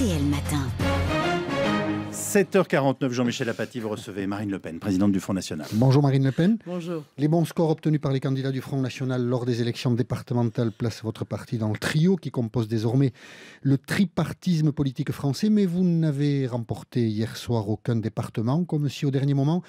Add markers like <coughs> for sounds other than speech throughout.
Matin. 7h49, Jean-Michel Apathy, vous recevez Marine Le Pen, présidente du Front National. Bonjour Marine Le Pen. Bonjour. Les bons scores obtenus par les candidats du Front National lors des élections départementales placent votre parti dans le trio qui compose désormais le tripartisme politique français, mais vous n'avez remporté hier soir aucun département, comme si au dernier moment,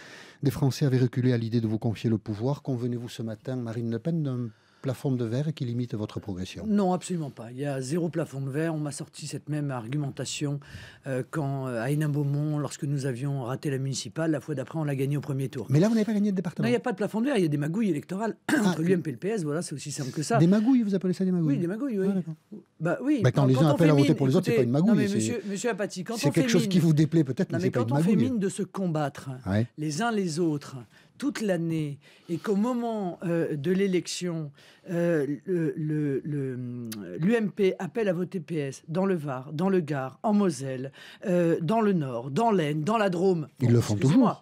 des Français avaient reculé à l'idée de vous confier le pouvoir. Convenez-vous ce matin, Marine Le Pen, d'un plafond de verre qui limite votre progression Non, absolument pas. Il y a zéro plafond de verre. On m'a sorti cette même argumentation euh, quand euh, à Hénin-Beaumont, lorsque nous avions raté la municipale, la fois d'après, on l'a gagné au premier tour. Mais là, on n'avez pas gagné de département. Non, il n'y a pas de plafond de verre. Il y a des magouilles électorales ah, <coughs> entre l'UMP et le PS. Voilà, c'est aussi simple que ça. Des magouilles, vous appelez ça des magouilles Oui, des magouilles. Oui. Ah, bah oui. Bah, quand, quand, les uns appellent à voter pour les autres, autres, c'est pas une magouille. mais monsieur, monsieur Apathy, quand c'est quelque chose qui vous déplaît peut-être, mais, mais, quand on fait mine de se combattre, les uns les autres, toute l'année et qu'au moment euh, de l'élection, euh, l'UMP appelle à voter PS dans le Var, dans le Gard, en Moselle, euh, dans le Nord, dans l'Aisne, dans la Drôme. Ils le font toujours.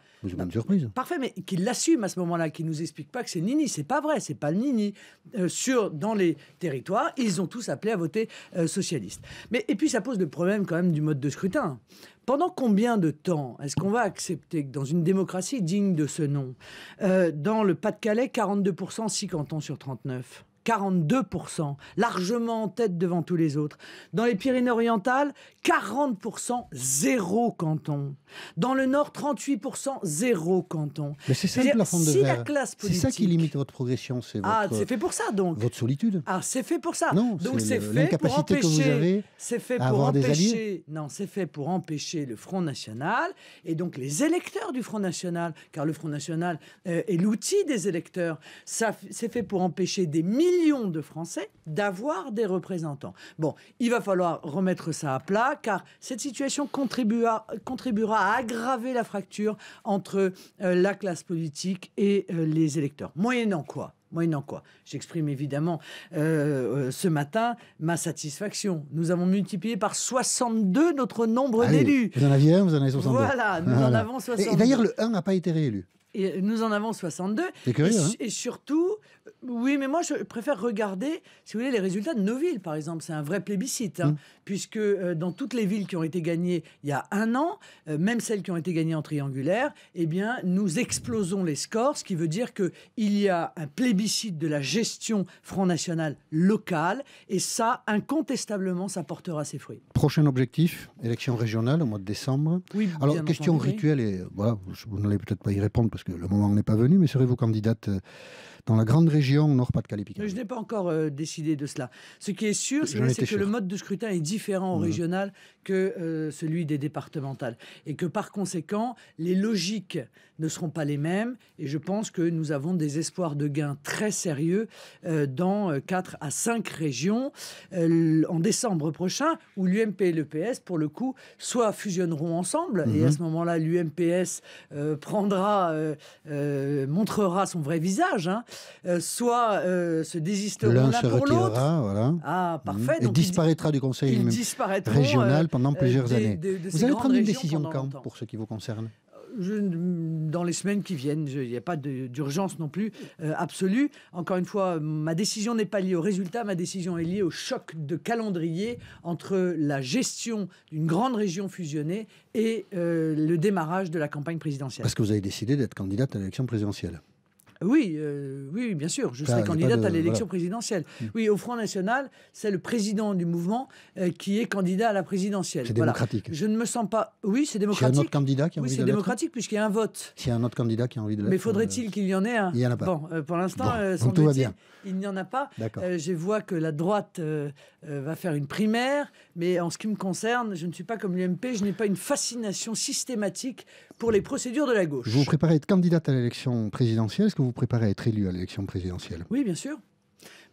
Parfait, mais qu'il l'assume à ce moment-là, qu'il nous explique pas que c'est Nini. C'est pas vrai, c'est pas le Nini. Euh, sur, dans les territoires, ils ont tous appelé à voter euh, socialiste. Mais, et puis ça pose le problème quand même du mode de scrutin. Pendant combien de temps est-ce qu'on va accepter que dans une démocratie digne de ce nom, euh, dans le Pas-de-Calais, 42%, 6 cantons sur 39 42%, largement en tête devant tous les autres. Dans les Pyrénées-Orientales, 40%, zéro canton. Dans le Nord, 38%, zéro canton. Mais c'est ça si La classe C'est ça qui limite votre progression, c'est Ah, c'est fait pour ça, donc. Votre solitude. Ah, c'est fait pour ça. Non, donc c'est fait pour empêcher... C'est fait pour empêcher... Non, c'est fait pour empêcher le Front National et donc les électeurs du Front National, car le Front National euh, est l'outil des électeurs. Ça, c'est fait pour empêcher des milliers de Français d'avoir des représentants. Bon, il va falloir remettre ça à plat, car cette situation contribuera, contribuera à aggraver la fracture entre euh, la classe politique et euh, les électeurs. Moyennant quoi Moyennant quoi J'exprime évidemment euh, ce matin ma satisfaction. Nous avons multiplié par 62 notre nombre d'élus. Vous en aviez un, vous en avez 62. Voilà, nous ah, en avons 62. et d'ailleurs, le 1 n'a pas été réélu nous en avons 62. Hein. et, surtout, euh, oui, mais moi, je préfère regarder, si vous voulez, les résultats de nos villes, par exemple. C'est un vrai plébiscite, hein, mmh. puisque euh, dans toutes les villes qui ont été gagnées il y a un an, euh, même celles qui ont été gagnées en triangulaire, eh bien, nous explosons les scores, ce qui veut dire qu'il y a un plébiscite de la gestion Front National locale, et ça, incontestablement, ça portera ses fruits. Prochain objectif, élection régionale au mois de décembre. Oui, Alors, question rituelle, et voilà, vous n'allez peut-être pas y répondre, parce que le moment n'est pas venu, mais serez-vous candidate euh, dans la grande région nord pas de calais Je n'ai pas encore euh, décidé de cela. Ce qui est sûr, c'est que le mode de scrutin est différent au mmh. régional que euh, celui des départementales. Et que par conséquent, les logiques ne seront pas les mêmes. Et je pense que nous avons des espoirs de gains très sérieux dans 4 à 5 régions en décembre prochain, où l'UMP et le PS, pour le coup, soit fusionneront ensemble, et mmh. à ce moment-là, l'UMPS prendra euh, euh, montrera son vrai visage, hein. euh, soit se désistera l'un pour l'autre. Voilà. Ah, mmh. parfait. Et disparaîtra du Conseil régional pendant plusieurs années. Vous allez prendre une décision quand, pour ce qui vous concerne dans les semaines qui viennent. Il n'y a pas d'urgence non plus euh, absolue. Encore une fois, ma décision n'est pas liée au résultat, ma décision est liée au choc de calendrier entre la gestion d'une grande région fusionnée et euh, le démarrage de la campagne présidentielle. Parce que vous avez décidé d'être candidate à l'élection présidentielle. Oui, euh, oui, bien sûr. Je serai candidate à l'élection présidentielle. Hmm. Oui, au Front National, c'est le président du mouvement euh, qui est candidat à la présidentielle. C'est démocratique. Je ne me sens pas. Oui, c'est démocratique. un autre candidat qui a envie oui, c'est démocratique puisqu'il y a un vote. y a un autre candidat qui a envie de Mais faudrait-il euh, qu'il y en ait un Il n'y en a pas. Bon, pour l'instant, Il n'y en a pas. je vois que la droite va faire une primaire, mais en ce qui me concerne, je ne suis pas comme l'UMP. Je n'ai pas une fascination systématique pour les procédures de la gauche. Vous vous préparez être candidate à l'élection présidentielle vous préparez à être élu à l'élection présidentielle Oui, bien sûr.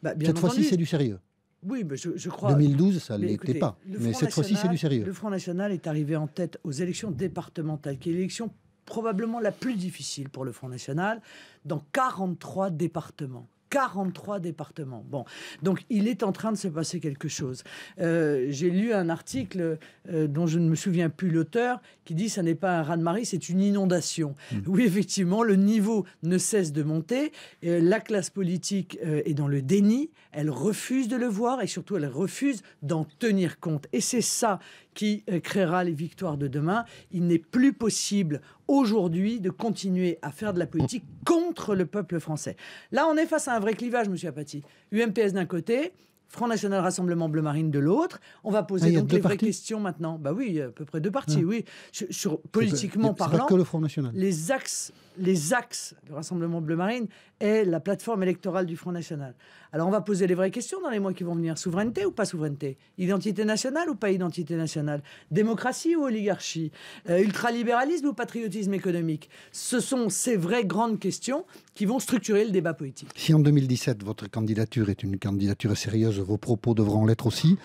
Bah, cette fois-ci, c'est du sérieux. Oui, mais je, je crois. 2012, ça ne l'était pas. Mais cette fois-ci, c'est du sérieux. Le Front National est arrivé en tête aux élections départementales, qui est l'élection probablement la plus difficile pour le Front National, dans 43 départements. 43 départements. Bon, donc il est en train de se passer quelque chose. Euh, j'ai lu un article euh, dont je ne me souviens plus l'auteur qui dit ça n'est pas un raz-de-marée, c'est une inondation. Hmm. Oui, effectivement, le niveau ne cesse de monter. Euh, la classe politique est dans le déni. Elle refuse de le voir et surtout elle refuse d'en tenir compte. Et c'est ça qui créera les victoires de demain. Il n'est plus possible aujourd'hui de continuer à faire de la politique contre le peuple français. Là, on est face à un un vrai clivage, monsieur Apathy. UMPS d'un côté, Front National Rassemblement Bleu Marine de l'autre. On va poser ah, donc les vraies questions maintenant. Bah oui, à peu près deux ah. parties. oui. Sur, politiquement parlant, que le Front National. les axes, les axes du Rassemblement Bleu Marine est la plateforme électorale du Front National. Alors on va poser les vraies questions dans les mois qui vont venir. Souveraineté ou pas souveraineté Identité nationale ou pas identité nationale Démocratie ou oligarchie euh, Ultralibéralisme ou patriotisme économique Ce sont ces vraies grandes questions qui vont structurer le débat politique. Si en 2017 votre candidature est une candidature sérieuse vos propos devront l'être aussi.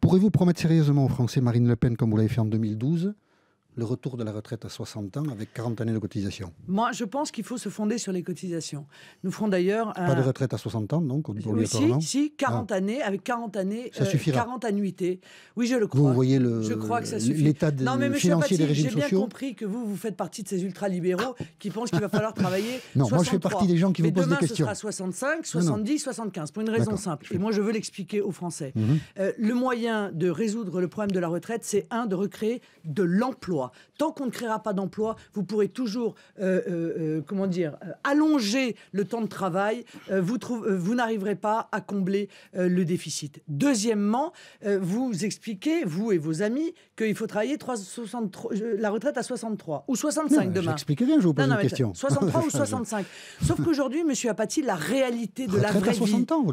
Pourrez-vous promettre sérieusement aux Français Marine Le Pen, comme vous l'avez fait en 2012, le retour de la retraite à 60 ans avec 40 années de cotisation Moi, je pense qu'il faut se fonder sur les cotisations. Nous ferons d'ailleurs... Pas de retraite à 60 ans, donc, si, si, 40 ah. années, avec 40 années, 40 euh, annuités. Oui, je le crois. Vous voyez je crois que ça l'état de, non, financier des régimes J'ai bien compris que vous, vous faites partie de ces ultralibéraux ah. qui pensent qu'il va falloir travailler <laughs> Non, moi, je fais partie des gens qui mais vous posent des questions. demain, ce sera 65, 70, 75, pour une raison simple. Et moi, je veux l'expliquer aux Français. Mhm. Euh, le moyen de résoudre le problème de la retraite, c'est un, de recréer de l'emploi Tant qu'on ne créera pas d'emploi, vous pourrez toujours, euh, euh, euh, comment dire, allonger le temps de travail. vous, vous n'arriverez pas à combler le déficit. Deuxièmement, vous expliquez, vous et vos amis, qu'il faut travailler la retraite à 63 ou 65 demain. J'expliquais bien, je vous pose une question. 63 <laughs> ou 65. Sauf qu'aujourd'hui, Monsieur Apathy, la réalité de la vraie vie,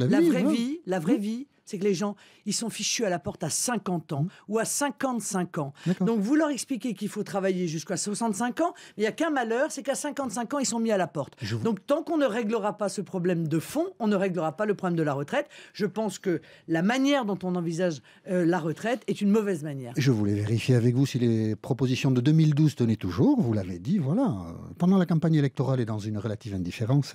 la vraie vie, la vraie vie c'est que les gens, ils sont fichus à la porte à 50 ans mmh. ou à 55 ans. Donc vous leur expliquez qu'il faut travailler jusqu'à 65 ans, mais il n'y a qu'un malheur, c'est qu'à 55 ans, ils sont mis à la porte. Donc tant qu'on ne réglera pas ce problème de fond, on ne réglera pas le problème de la retraite. Je pense que la manière dont on envisage euh, la retraite est une mauvaise manière. Je voulais vérifier avec vous si les propositions de 2012 tenaient toujours. Vous l'avez dit, voilà. Pendant la campagne électorale et dans une relative indifférence,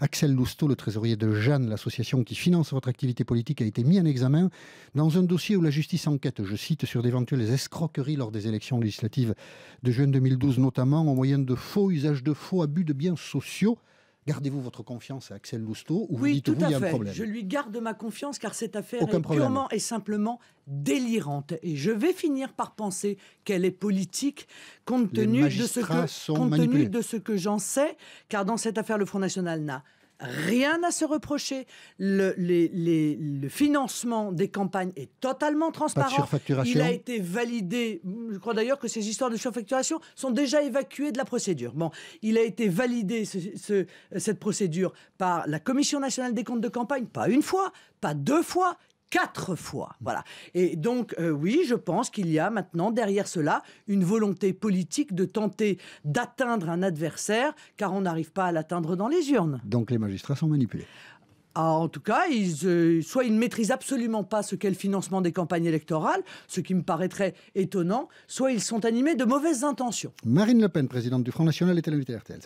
Axel Lousteau, le trésorier de Jeanne, l'association qui finance votre activité politique, a été mis mis en examen dans un dossier où la justice enquête, je cite, sur d'éventuelles escroqueries lors des élections législatives de juin 2012, notamment en moyen de faux usages de faux abus de biens sociaux. Gardez-vous votre confiance à Axel Lousteau oui, tout à fait. Je lui garde ma confiance car cette affaire est purement et simplement délirante. Et je vais finir par penser qu'elle est politique compte tenu de ce que j'en sais, car dans cette affaire, le Front National n'a rien à se reprocher. Le, financement des campagnes est totalement transparent. Il a été validé. Je crois d'ailleurs que ces histoires de surfacturation sont déjà évacuées de la procédure. Bon, il a été validé cette procédure par la Commission nationale des comptes de campagne, pas une fois, pas deux fois quatre fois. Voilà. Et donc, euh, oui, je pense qu'il y a maintenant derrière cela une volonté politique de tenter d'atteindre un adversaire, car on n'arrive pas à l'atteindre dans les urnes. Donc les magistrats sont manipulés. Ah, en tout cas, euh, soit ils ne maîtrisent absolument pas ce qu'est le financement des campagnes électorales, ce qui me paraîtrait étonnant, soit ils sont animés de mauvaises intentions. Marine Le Pen, présidente du Front National, était l'invitée RTL.